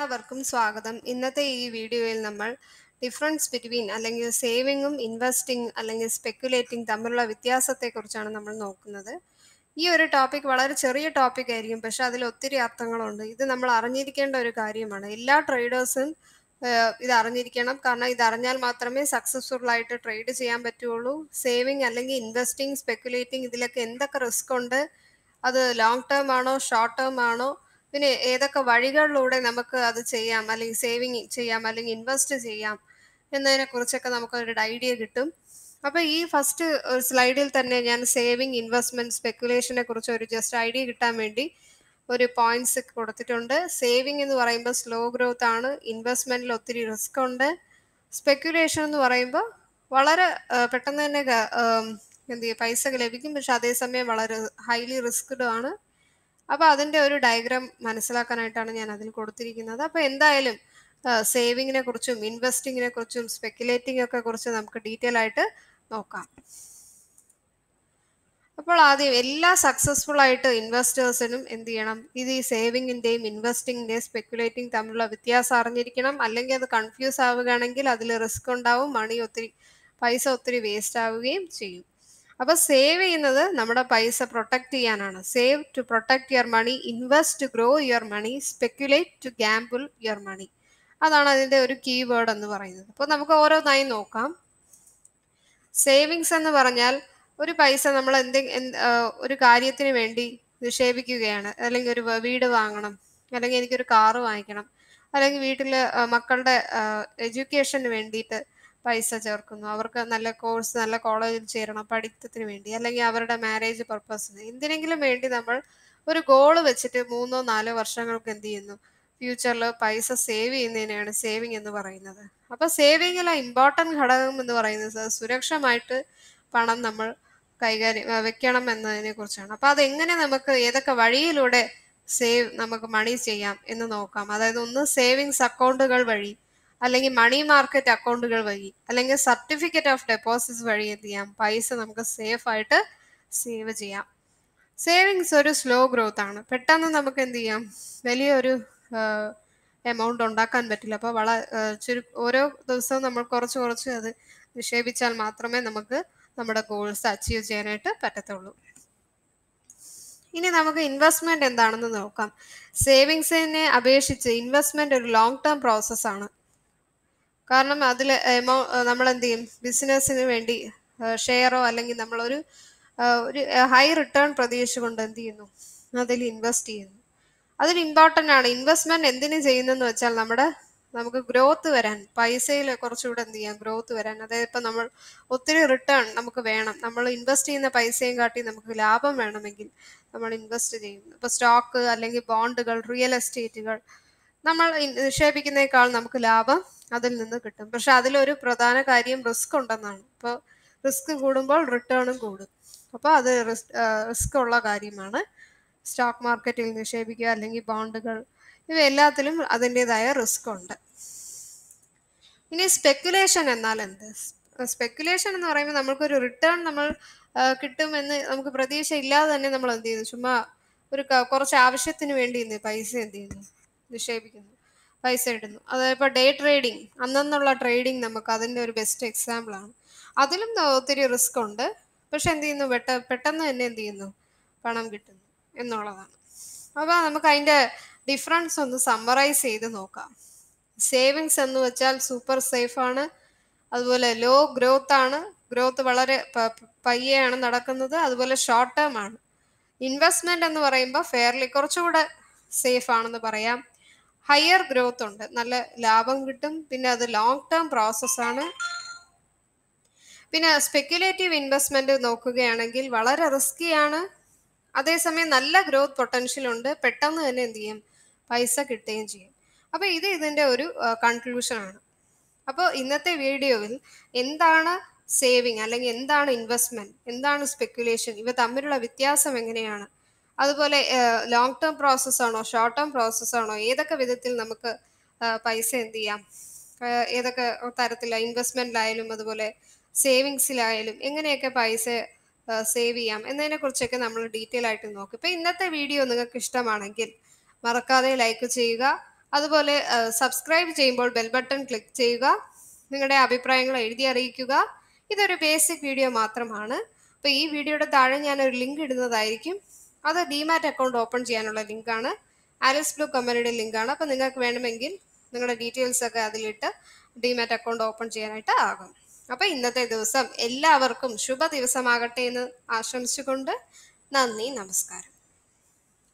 എല്ലാവർക്കും സ്വാഗതം ഇന്നത്തെ ഈ വീഡിയോയിൽ നമ്മൾ ഡിഫറൻസ് ബിറ്റ്വീൻ അല്ലെങ്കിൽ സേവിങ്ങും ഇൻവെസ്റ്റിംഗ് അല്ലെങ്കിൽ സ്പെക്കുലേറ്റിംഗ് തമ്മിലുള്ള വ്യത്യാസത്തെക്കുറിച്ചാണ് നമ്മൾ നോക്കുന്നത് ഈ ഒരു ടോപ്പിക് വളരെ ചെറിയ ടോപ്പിക് ആയിരിക്കും പക്ഷെ അതിൽ ഒത്തിരി അർത്ഥങ്ങളുണ്ട് ഇത് നമ്മൾ അറിഞ്ഞിരിക്കേണ്ട ഒരു കാര്യമാണ് എല്ലാ ട്രേഡേഴ്സും ഇത് അറിഞ്ഞിരിക്കണം കാരണം ഇത് അറിഞ്ഞാൽ മാത്രമേ സക്സസ്ഫുൾ ആയിട്ട് ട്രേഡ് ചെയ്യാൻ പറ്റുള്ളൂ സേവിങ് അല്ലെങ്കിൽ ഇൻവെസ്റ്റിംഗ് സ്പെക്കുലേറ്റിംഗ് ഇതിലൊക്കെ എന്തൊക്കെ റിസ്ക് ഉണ്ട് അത് ലോങ് ടേം ആണോ ഷോർട്ട് ടേം ആണോ പിന്നെ ഏതൊക്കെ വഴികളിലൂടെ നമുക്ക് അത് ചെയ്യാം അല്ലെങ്കിൽ സേവിങ് ചെയ്യാം അല്ലെങ്കിൽ ഇൻവെസ്റ്റ് ചെയ്യാം എന്നതിനെ കുറിച്ചൊക്കെ നമുക്ക് ഒരു ഐഡിയ കിട്ടും അപ്പൊ ഈ ഫസ്റ്റ് ഒരു സ്ലൈഡിൽ തന്നെ ഞാൻ സേവിങ് ഇൻവെസ്റ്റ്മെന്റ് സ്പെക്കുലേഷനെ കുറിച്ച് ഒരു ജസ്റ്റ് ഐഡിയ കിട്ടാൻ വേണ്ടി ഒരു പോയിന്റ്സ് കൊടുത്തിട്ടുണ്ട് സേവിങ് എന്ന് പറയുമ്പോൾ സ്ലോ ഗ്രോത്ത് ആണ് ഇൻവെസ്റ്റ്മെന്റിൽ ഒത്തിരി റിസ്ക് ഉണ്ട് സ്പെക്കുലേഷൻ എന്ന് പറയുമ്പോൾ വളരെ പെട്ടെന്ന് തന്നെ എന്ത് പൈസ ലഭിക്കും പക്ഷെ അതേസമയം വളരെ ഹൈലി റിസ്ക്ഡ് ആണ് അപ്പോൾ അതിന്റെ ഒരു ഡയഗ്രാം മനസ്സിലാക്കാനായിട്ടാണ് ഞാൻ അതിൽ കൊടുത്തിരിക്കുന്നത് അപ്പോൾ എന്തായാലും സേവിങ്ങിനെ കുറിച്ചും ഇൻവെസ്റ്റിങ്ങിനെ കുറിച്ചും സ്പെക്കുലേറ്റിംഗ് ഒക്കെ കുറിച്ച് നമുക്ക് ഡീറ്റെയിൽ ആയിട്ട് നോക്കാം അപ്പോൾ ആദ്യം എല്ലാ സക്സസ്ഫുൾ ആയിട്ട് ഇൻവെസ്റ്റേഴ്സിനും എന്ത് ചെയ്യണം ഇത് ഈ സേവിങ്ങിൻ്റെയും ഇൻവെസ്റ്റിങ്ങിൻ്റെയും സ്പെക്കുലേറ്റിംഗ് തമ്മിലുള്ള വ്യത്യാസം അറിഞ്ഞിരിക്കണം അല്ലെങ്കിൽ അത് കൺഫ്യൂസ് ആവുകയാണെങ്കിൽ അതിൽ റിസ്ക് ഉണ്ടാവും മണി ഒത്തിരി പൈസ ഒത്തിരി വേസ്റ്റ് ആവുകയും ചെയ്യും അപ്പൊ സേവ് ചെയ്യുന്നത് നമ്മുടെ പൈസ പ്രൊട്ടക്ട് ചെയ്യാനാണ് save to protect your money invest to grow your money speculate to gamble your money അതാണ് അതിന്റെ ഒരു കീവേഡ് എന്ന് പറയുന്നത് അപ്പോൾ നമുക്ക് ഓരോന്നായി നോക്കാം സേവിങ്സ് എന്ന് പറഞ്ഞാൽ ഒരു പൈസ നമ്മൾ എന്തെ ഒരു കാര്യത്തിന് വേണ്ടി നിക്ഷേപിക്കുകയാണ് അല്ലെങ്കിൽ ഒരു വീട് വാങ്ങണം അല്ലെങ്കിൽ എനിക്കൊരു കാറ് വാങ്ങിക്കണം അല്ലെങ്കിൽ വീട്ടിൽ മക്കളുടെ എഡ്യൂക്കേഷന് വേണ്ടിയിട്ട് പൈസ ചേർക്കുന്നു അവർക്ക് നല്ല കോഴ്സ് നല്ല കോളേജിൽ ചേരണം പഠിത്തത്തിന് വേണ്ടി അല്ലെങ്കിൽ അവരുടെ മാരേജ് പർപ്പസിന് എന്തിനെങ്കിലും വേണ്ടി നമ്മൾ ഒരു ഗോൾ വെച്ചിട്ട് മൂന്നോ നാലോ വർഷങ്ങൾക്ക് എന്ത് ചെയ്യുന്നു ഫ്യൂച്ചറിൽ പൈസ സേവ് ചെയ്യുന്നതിനെയാണ് സേവിങ് എന്ന് പറയുന്നത് അപ്പോൾ സേവിങ്ങിലെ ഇമ്പോർട്ടൻറ്റ് ഘടകം എന്ന് പറയുന്നത് സുരക്ഷമായിട്ട് പണം നമ്മൾ കൈകാര്യം വെക്കണം എന്നതിനെ കുറിച്ചാണ് അപ്പൊ അതെങ്ങനെ നമുക്ക് ഏതൊക്കെ വഴിയിലൂടെ സേവ് നമുക്ക് മണി ചെയ്യാം എന്ന് നോക്കാം അതായത് ഒന്ന് സേവിങ്സ് അക്കൗണ്ടുകൾ വഴി അല്ലെങ്കിൽ മണി മാർക്കറ്റ് അക്കൗണ്ടുകൾ വഴി അല്ലെങ്കിൽ സർട്ടിഫിക്കറ്റ് ഓഫ് ഡെപ്പോസിറ്റ്സ് വഴി എന്ത് ചെയ്യാം പൈസ നമുക്ക് സേഫ് ആയിട്ട് സേവ് ചെയ്യാം സേവിങ്സ് ഒരു സ്ലോ ഗ്രോത്ത് ആണ് പെട്ടെന്ന് നമുക്ക് എന്ത് ചെയ്യാം വലിയൊരു എമൗണ്ട് ഉണ്ടാക്കാൻ പറ്റില്ല അപ്പോൾ വള ചുരു ഓരോ ദിവസവും നമ്മൾ കുറച്ച് കുറച്ച് അത് നിക്ഷേപിച്ചാൽ മാത്രമേ നമുക്ക് നമ്മുടെ ഗോൾസ് അച്ചീവ് ചെയ്യാനായിട്ട് പറ്റത്തുള്ളൂ ഇനി നമുക്ക് ഇൻവെസ്റ്റ്മെന്റ് എന്താണെന്ന് നോക്കാം സേവിങ്സിനെ അപേക്ഷിച്ച് ഇൻവെസ്റ്റ്മെന്റ് ഒരു ലോങ് ടേം പ്രോസസ്സാണ് കാരണം അതിൽ എമൗ നമ്മൾ എന്ത് ചെയ്യും ബിസിനസ്സിന് വേണ്ടി ഷെയറോ അല്ലെങ്കിൽ നമ്മളൊരു ഒരു ഹൈ റിട്ടേൺ പ്രതീക്ഷിച്ചുകൊണ്ട് എന്ത് ചെയ്യുന്നു അതിൽ ഇൻവെസ്റ്റ് ചെയ്യുന്നു അതിൽ ഇമ്പോർട്ടൻ്റ് ആണ് ഇൻവെസ്റ്റ്മെന്റ് എന്തിനു ചെയ്യുന്നതെന്ന് വെച്ചാൽ നമ്മുടെ നമുക്ക് ഗ്രോത്ത് വരാൻ പൈസയിൽ കുറച്ചുകൂടെ എന്ത് ചെയ്യാം ഗ്രോത്ത് വരാൻ അതായത് ഇപ്പം നമ്മൾ ഒത്തിരി റിട്ടേൺ നമുക്ക് വേണം നമ്മൾ ഇൻവെസ്റ്റ് ചെയ്യുന്ന പൈസയും കാട്ടി നമുക്ക് ലാഭം വേണമെങ്കിൽ നമ്മൾ ഇൻവെസ്റ്റ് ചെയ്യുന്നു ഇപ്പോൾ സ്റ്റോക്ക് അല്ലെങ്കിൽ ബോണ്ടുകൾ റിയൽ എസ്റ്റേറ്റുകൾ നമ്മൾ നിക്ഷേപിക്കുന്നേക്കാൾ നമുക്ക് ലാഭം അതിൽ നിന്ന് കിട്ടും പക്ഷെ അതിലൊരു പ്രധാന കാര്യം റിസ്ക് ഉണ്ടെന്നാണ് ഇപ്പോൾ റിസ്ക് കൂടുമ്പോൾ റിട്ടേണും കൂടും അപ്പോൾ അത് റിസ്ക് ഉള്ള കാര്യമാണ് സ്റ്റോക്ക് മാർക്കറ്റിൽ നിക്ഷേപിക്കുക അല്ലെങ്കിൽ ബോണ്ടുകൾ ഇവ എല്ലാത്തിലും അതിൻ്റെതായ റിസ്ക് ഉണ്ട് ഇനി സ്പെക്കുലേഷൻ എന്നാൽ എന്ത് സ്പെക്കുലേഷൻ എന്ന് പറയുമ്പോൾ നമുക്കൊരു റിട്ടേൺ നമ്മൾ കിട്ടുമെന്ന് നമുക്ക് പ്രതീക്ഷ ഇല്ലാതെ തന്നെ നമ്മൾ എന്ത് ചെയ്യുന്നു ചുമ്മാ ഒരു കുറച്ച് ആവശ്യത്തിന് വേണ്ടി ഇന്ന് പൈസ എന്ത് ചെയ്യുന്നു നിക്ഷേപിക്കുന്നു പൈസ ഇടുന്നു അതായത് ഡേ ട്രേഡിങ് അന്നെന്നുള്ള ട്രേഡിങ് നമുക്ക് അതിൻ്റെ ഒരു ബെസ്റ്റ് എക്സാമ്പിളാണ് അതിലും ഒത്തിരി റിസ്ക് ഉണ്ട് പക്ഷെ എന്ത് ചെയ്യുന്നു പെട്ട പെട്ടെന്ന് തന്നെ എന്ത് ചെയ്യുന്നു പണം കിട്ടുന്നു എന്നുള്ളതാണ് അപ്പോൾ നമുക്ക് അതിൻ്റെ ഡിഫറൻസ് ഒന്ന് സമ്മറൈസ് ചെയ്ത് നോക്കാം സേവിങ്സ് എന്ന് വെച്ചാൽ സൂപ്പർ സേഫാണ് അതുപോലെ ലോ ഗ്രോത്ത് ആണ് ഗ്രോത്ത് വളരെ പയ്യെയാണ് നടക്കുന്നത് അതുപോലെ ഷോർട്ട് ടേം ആണ് ഇൻവെസ്റ്റ്മെന്റ് എന്ന് പറയുമ്പോൾ ഫെയർലി കുറച്ചുകൂടെ സേഫ് ആണെന്ന് പറയാം ഹയർ ഗ്രോത്ത് ഉണ്ട് നല്ല ലാഭം കിട്ടും പിന്നെ അത് ലോങ് ടേം പ്രോസസ്സാണ് പിന്നെ സ്പെക്കുലേറ്റീവ് ഇൻവെസ്റ്റ്മെന്റ് നോക്കുകയാണെങ്കിൽ വളരെ റിസ്കിയാണ് അതേസമയം നല്ല ഗ്രോത്ത് പൊട്ടൻഷ്യൽ ഉണ്ട് പെട്ടെന്ന് തന്നെ എന്ത് ചെയ്യും പൈസ കിട്ടുകയും ചെയ്യും അപ്പോൾ ഇത് ഇതിൻ്റെ ഒരു കൺക്ലൂഷനാണ് അപ്പോൾ ഇന്നത്തെ വീഡിയോയിൽ എന്താണ് സേവിങ് അല്ലെങ്കിൽ എന്താണ് ഇൻവെസ്റ്റ്മെന്റ് എന്താണ് സ്പെക്കുലേഷൻ ഇവ തമ്മിലുള്ള വ്യത്യാസം എങ്ങനെയാണ് അതുപോലെ ലോങ് ടേം പ്രോസസ് ആണോ ഷോർട്ട് ടേം പ്രോസസ് ആണോ ഏതൊക്കെ വിധത്തിൽ നമുക്ക് പൈസ എന്ത് ചെയ്യാം ഏതൊക്കെ തരത്തിലുള്ള ഇൻവെസ്റ്റ്മെന്റിലായാലും അതുപോലെ സേവിങ്സിലായാലും എങ്ങനെയൊക്കെ പൈസ സേവ് ചെയ്യാം എന്നതിനെ കുറിച്ചൊക്കെ നമ്മൾ ഡീറ്റെയിൽ ആയിട്ട് നോക്കും ഇപ്പൊ ഇന്നത്തെ വീഡിയോ നിങ്ങൾക്ക് ഇഷ്ടമാണെങ്കിൽ മറക്കാതെ ലൈക്ക് ചെയ്യുക അതുപോലെ സബ്സ്ക്രൈബ് ചെയ്യുമ്പോൾ ബെൽ ബട്ടൺ ക്ലിക്ക് ചെയ്യുക നിങ്ങളുടെ അഭിപ്രായങ്ങൾ എഴുതി അറിയിക്കുക ഇതൊരു ബേസിക് വീഡിയോ മാത്രമാണ് അപ്പോൾ ഈ വീഡിയോയുടെ താഴെ ഞാൻ ഒരു ലിങ്ക് ഇടുന്നതായിരിക്കും അത് ഡിമാറ്റ് അക്കൗണ്ട് ഓപ്പൺ ചെയ്യാനുള്ള ലിങ്കാണ് ആലിസ് ബ്ലൂ കമ്പനിയുടെ ലിങ്കാണ് അപ്പോൾ നിങ്ങൾക്ക് വേണമെങ്കിൽ നിങ്ങളുടെ ഡീറ്റെയിൽസ് ഒക്കെ അതിലിട്ട് ഡിമാറ്റ് അക്കൗണ്ട് ഓപ്പൺ ചെയ്യാനായിട്ട് ആകും അപ്പോൾ ഇന്നത്തെ ദിവസം എല്ലാവർക്കും ശുഭ ദിവസമാകട്ടെ എന്ന് ആശംസിച്ചുകൊണ്ട് നന്ദി നമസ്കാരം